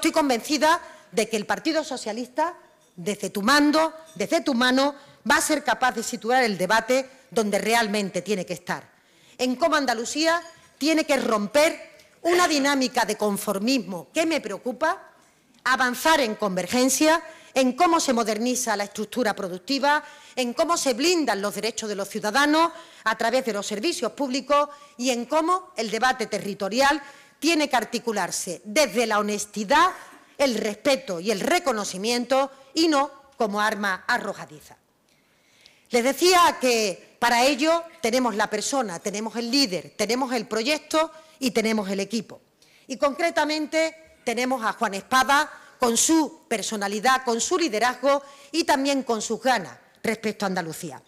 estoy convencida de que el Partido Socialista, desde tu mando, desde tu mano, va a ser capaz de situar el debate donde realmente tiene que estar, en cómo Andalucía tiene que romper una dinámica de conformismo que me preocupa, avanzar en convergencia, en cómo se moderniza la estructura productiva, en cómo se blindan los derechos de los ciudadanos a través de los servicios públicos y en cómo el debate territorial tiene que articularse desde la honestidad, el respeto y el reconocimiento y no como arma arrojadiza. Les decía que para ello tenemos la persona, tenemos el líder, tenemos el proyecto y tenemos el equipo. Y concretamente tenemos a Juan Espada con su personalidad, con su liderazgo y también con sus ganas respecto a Andalucía.